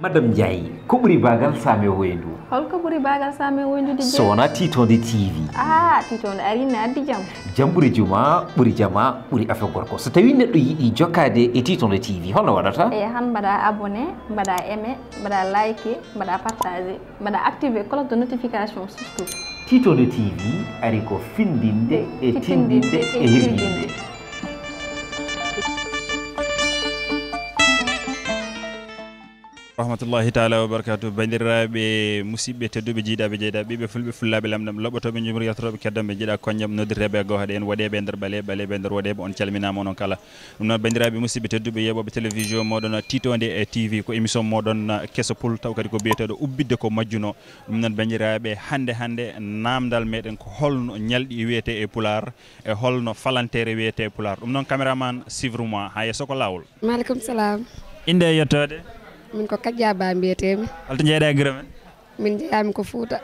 madame diaye ko ɓuri bagal same woyndu holko ɓuri bagal same woyndu di sowona titode tv a titode arine addi jam jam ɓuuri juma ɓuuri jama ɓuuri affa gorko so tawi neɗɗo yiiɗi jokkade e titode tv holno waɗata eyi han mbaɗa abonné mbaɗa aimé mbaɗa like mbaɗa partagé mbaɗa activé cloche de notification surtout titode tv ari ko findinde e tindinde e, e hirdinde rahmatullahi taala wabarakatu bandiraɓe musidɓe tedduɓe jiiɗaɓe jeyɗaɓe ɓiɓe fulɓe fullaɓe lamɗam loɓotoɓe jumri yaltotoɓe keddoɓe jiiɗa koñjam noddirteɓe e gohoɗe en waɗeɓe e nder ɓaale ɓaaleɓe e nder waɗeɓe on calminama onon kala ɗum noon bandiraɓe musidɓe tedduɓe yeɓoɓe télévision moɗon titode e tv ko émission moɗon kesso pul taw kadi ko biyeteɗo ubbidde ko majjuno ɗum noon bandiraɓe hande hande namdal meɗen ko holno ñalɗi wiyete e pular e holno falantere wiyete e pular ɗum noon caméraman sivre moi ha yesso ko lawol maaleykum salam inde yettode min ko kadiaba mbiyetemi alto jeyɗa e guure men min jeeyami ko fouta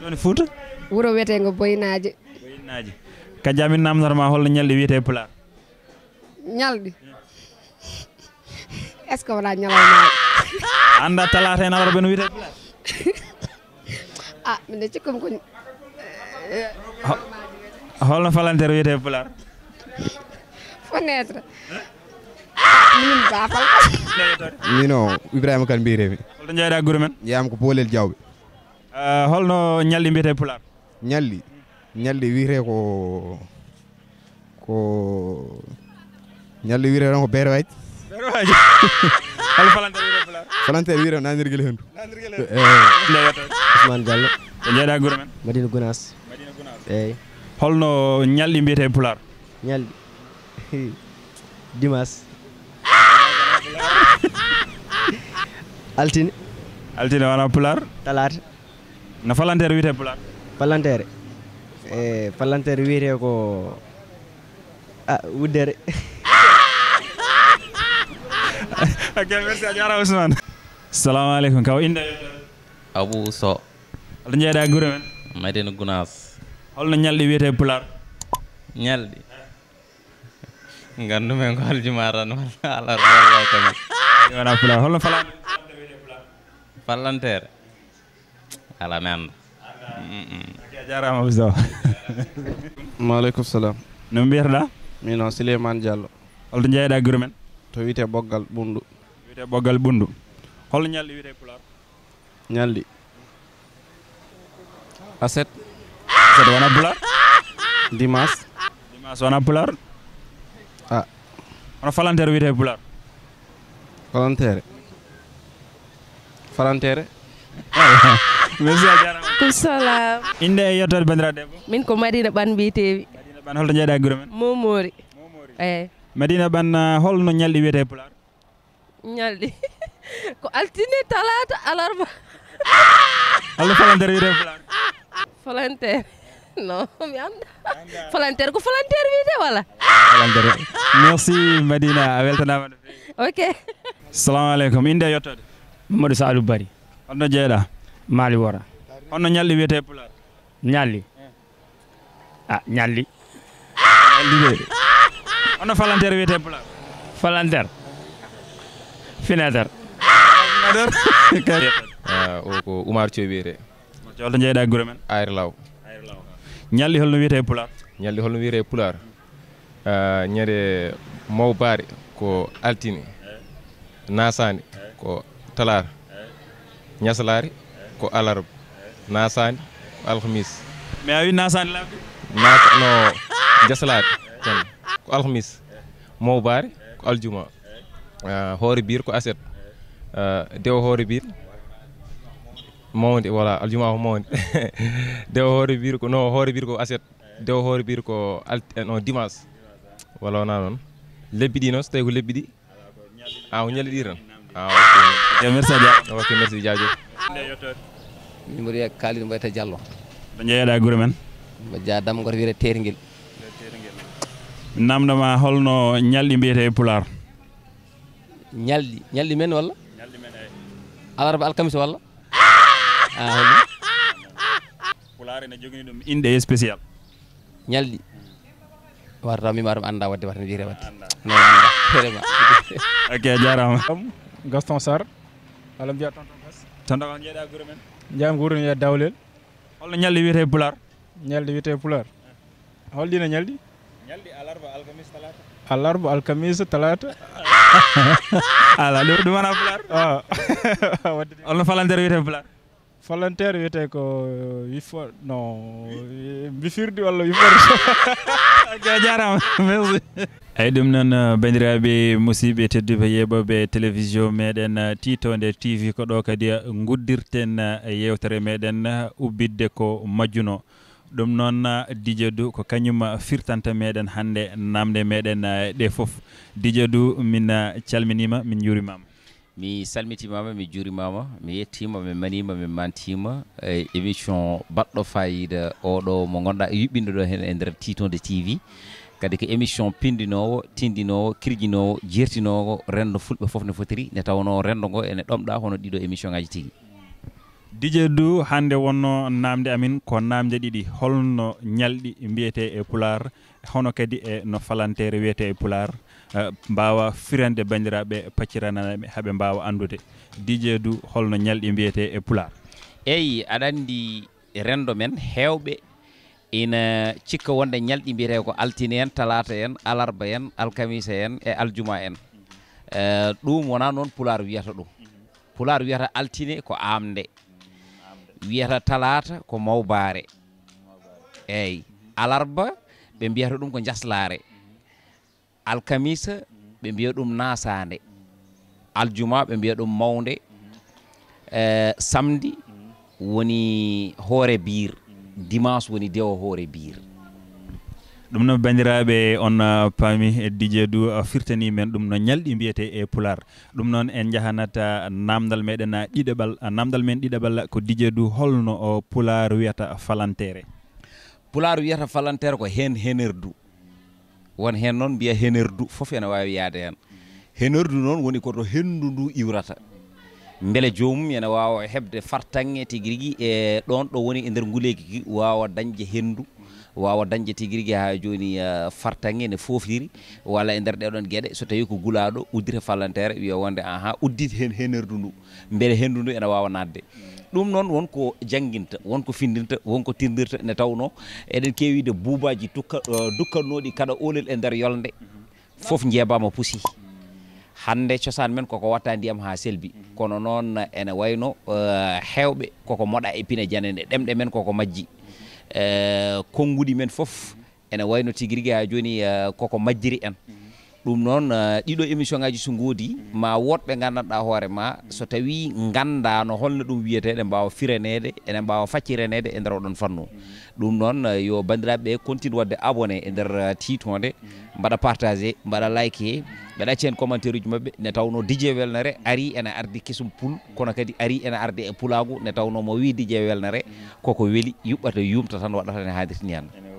ɗon fouta wuuro wiyetego boyinaji boyinaji kadia min namdotoma holno ñalɗi wiyete pular ñalɗi est ce que wona ñalawmaɗi anda talata hen alarba no wiyete pular a ah, mine cikkumi ko holno falantere wiyete pular fenêtre mino ibrahima kane mbiyetemi holto jeyɗa guure men jeeyama ko poolel diawɓe eh, holno ñalli mbiyete pular ñalli ñalli wiyete ko ko ñalli wiyete tan ko beere wayde beere wayde hol falantere wiyete pular falantere wiyete ko nandirguel hendu nandirguel hendu eh, ousmane diallo to jeyɗa men madina gounas madina gounas holno ñalɗi mbiyete pular ñalɗi dimas Altin. Altin wona pular Talar. Na falanter wite pular Falanter. Eh falanter wiyete ko a wuder. Oke, merci a Usman. Assalamualaikum kau inda Abu inde abou so aɗa jeeɗa guure men madina gounas holno ñalɗi wite pular ñalɗi gandumen ko haljumaran walla ala ala kamen wona pular na falani Volunteer, ala men jarama bisdo maaleykum salam no mbiyata mino souleymane diallo holto jeyɗa gure men to wite bogal bundu. Wite bogal bundu. Hol nyalli wite pular Nyalli. aset aset wana pular dimas dimas wana pular ah. ono falantere wite pular Volunteer. farantere merci a jarama min ko madina ɓan mbitewi madina ɓan holto jeeɗa guure men momori momori eyyi madina ɓan ah, ko altine talata alarba holno falantere wiyete pular falantere non mi anda falantere ko falantere wiyete walla falantere merci madina a weltanama no ok salamu aleykum inde e mamadou salou bari onna jeeɗa mali wora hono ñalli wiyete pular ñalli eh. a ah, nyali ñalliɓe hono falantere wiyete pular falantere finader o ko oumar thio wiyete holto jeeyɗa gure men air law ñalli holno wete pula ñalli holno wiyete pular nyare mau baari ko altini eh. nasani ko Talar, ñasalaari ko alarba nasan, alhamis mi ay nasan la laaɓde no jasalaari tan ko alhamis mawbaari ko aljuma ah, hoore bir ko aset dew bir, bir mawde voilà aljuma ko mawde dew hori bir ko no hori bir ko aset dew hoore bir ko eh, no dimas, wala wona non lebbi ɗi noon ko lebidi aw ah, diran waaw merci Dia ok merci jaajëf min mbiɗo wiya kaaliɗo mbayta diallo ɗo jeeyaɗa guure men mbo jaadam goto wiyete teringel teringel mi namdama men walla ñalɗi men eh. alarba alkamis walla ah, a holi pular ene jogini ɗum inɗe spécial ñalɗi warta no anda vraiment ok a jarama gaston sar alam mbiya tonton gas gas jeeɗa gure men jam gure jeeɗa dawlel holno di wite pular di, wiyete pular di ñalli di alarba alkamis talata alarba alkamis talata ala do mana pular alam falander wiyete pular falanteere wiyete ko wifo eh, no eh, bifirde walla wifoa jarama merci eyyi ɗum noon eh, bandiraɓe musidɓe tedduɓe yeɓoɓe télévision meɗen tito nde tv ko ɗo kadi guddirten yewtere meɗen ubbidde ko majjuno ɗum noon dijo du ko kañum firtanta meɗen hande namde meɗen ɗe foof dijo du min calminima min juurimama mi salmitimama mi jurimama mi yettima mi manima mi mantima e émission baɗɗo fayida oɗo mo gonɗa e yuɓɓinde ɗo hen e nder titode tv kadi ko émission pindinowo tindinowo kirjinowo jertinowo rendo fulɓe foof ne fotiri nde tawno rendo ngo ene ɗomɗa hono ɗiɗo émission ngaji tigui dj du hande wonno namde amin ko namde ɗiɗi holno ñalɗi mbiyete e pular hono kadi e no falantere wiyete e pular Eh, mbawa firande bandiraɓe pacciranaɓe haaɓe mbawa andude dj du holno ñalɗi mbiyete e pular eyyi aɗa andi rendo men hewɓe ina cikka wonde ñalɗi mbiyete ko altine en talata en alarba en alkamisa en e aljuma en eh, ɗum wona noon pular wiyata ɗum pular wiyata altine ko amde wiyata talata ko mawbare eyyi alarba ɓe mbiyata ɗum ko jaslare alkamisa ɓe mbiya ɗum nasande aljuma ɓe mbiya ɗum mawde eh, samedi woni hoore bir dimanche woni dewo hoore bir ɗum noon bandiraɓe on uh, paami e dj du uh, firtani men ɗum no ñalɗi mbiyete e pular ɗum noon en jahanata namdal meɗen uh, ɗiɗaɓal namdal men ɗiɗaɓal ko dj du holno pular wiyata falantere pular wiyata falantere ko hen henirdu won heen noon mbiya henerdu fof ene waawi yahde heen henerdu noon woni koto henndu ndu iwrata mbele joomum ene waawa heɓde fartange tigi rigi e ɗon ɗo woni e ndeer nguleyki ki waawa dañde henndu waawa dañde tigi rigi haa jooni e, fartange ne foofiri walla e ndeer ɗeeɗon geɗe so tawii ko gulaaɗo uddita fallanteere wiya wonde an haa uddit heen henerdu ndu mbele henndu ndu ene waawa naatde mm. ɗum noon wonko jangguinta wonko findinta wonko tindirta ne tawno eɗen kewide buubaji dukka dukkannoɗi kaɗa olel e nder yolde fof jeebama pusi hande cosan men koko watta ndiyam ha selbi kono noon ene wayno hewɓe eh, koko moɗa e pina janene ɗemɗe men koko majji eh, konngudi men fof ene wayno tigui rigui ha joni eh, koko majjiri en ɗum noon eh, ɗiɗo émission ngaji so godi ma wodɓe gandanɗa hoorema so tawi ganda no holno ɗum wiyete eɗen mbawa firenede ene mbawa faccirenede e nder oɗon fannu ɗum noon eh, yo bandiraɓeɓe continue wadde abonné e nder eh, titode mbaɗa partagé mbaɗa like mbeɗa acci hen commentaire uji mabɓe ne tawno dj welnere ari ene ardi kesum pul kono kadi ari ene ardi e pulagu ne tawno mo wi dj welnere koko weeli yuɓɓata yumta tan waɗata ne haadirtini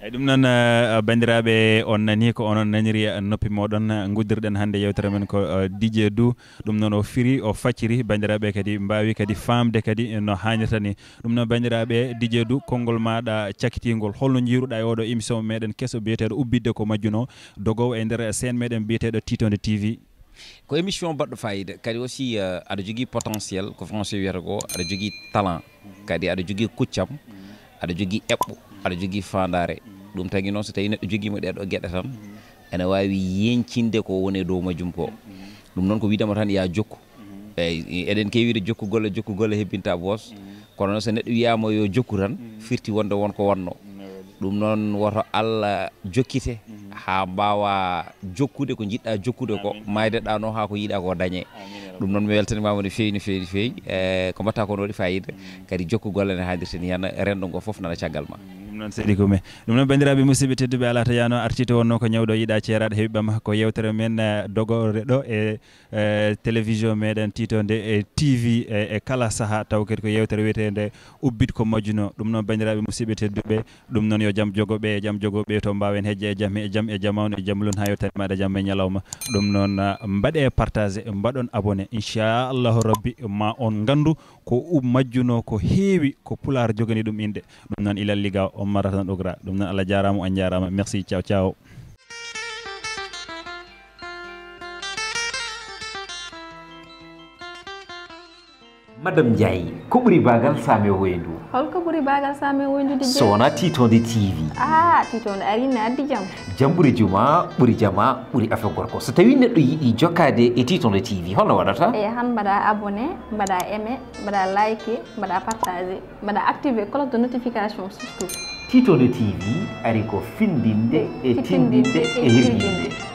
eyyi ɗum noon eh, bandiraɓe on nani ko onon naniri eh, noppi moɗon eh, goddirɗen hannde yewtere men ko DJ Doux ɗum noon o firi o facciri bandiraɓe kadi mbawi kadi famde kadi no hannirta ni ɗum noon bandiraɓe DJ Doux konngol maɗa cakkitingol holno jiruɗa e oɗo émission meɗen keeso biyeteɗo ubbidde ko majjuno dogowo e nder scène meɗen biyeteɗo titode tv ko émission baɗɗo fayida kadi aussi uh, aɗa jogii potentiel ko français wiyata ko aɗa jogii talent mhm. kadi aɗa jogii kuccam aɗa jogii eɓɓo aɗa jogii fandare ɗum tagi noon so tawi neɗɗo jogiimo ɗe ɗo geɗe tan ene wawi yencinde ko woni e dow majum ko ɗum noon ko widemo tan ya jokku eyi eɗen kewide jokku golle jokku golle hebbinta boos kono noon so neɗɗo wiyama yo jokku tan firti wonde won ko wonno ɗum noon woto allah jokkite ha mbawa jokkude ko jiɗɗa jokkude ko maydeɗa no ha ko yiiɗa ko dañe ɗum noon mi weltanimama no fewi no fewi no fewi e ko mbatta ko no waɗi fayida kadi jokku golle ne haadirte ni henna rendo ngo foof nana caggal ma noon seydi ko me ɗum noon bandiraɓe musidɓe tedduɓe ala ta yano artito wonno ko ñawɗo yiiɗa ceeraɗo heeɓiɓama ko yewtere men e, dogore ɗo e, e télévision meɗen titode e tv e, e kala saaha taw kadi ko yewtere wiyetede ubbit ko majjuno ɗum noon bandiraɓe musidɓe tedduɓe ɗum noon yo jaam jogoɓe e jaam jogoɓe to mbawen hejje e jam e jaam e jamawno e jaam lon ha yewtere maɗa jaam e ñalawma ɗum noon mbaɗe partage mbaɗon abonné inchallahu rabbi ma on gandu ko majjuno ko heewi ko pular jogani ɗum inde ɗum noon ilal liga o maratan ogra dum na ala jaramu an jarama merci ciao ciao madam jai, ko ɓuri bagal same woyndu holko ɓuri bagal same di so tito di tv ah tito na ari di jam ah, jam buri juma buri jama buri afe gorko so tawi e di yiɗi jokkade e di tv holno wadata Eh, han bada abone bada aimé bada like bada partagé bada activé cloche de notification surtout titode tv ari ko findinde e tindinde e hirjinde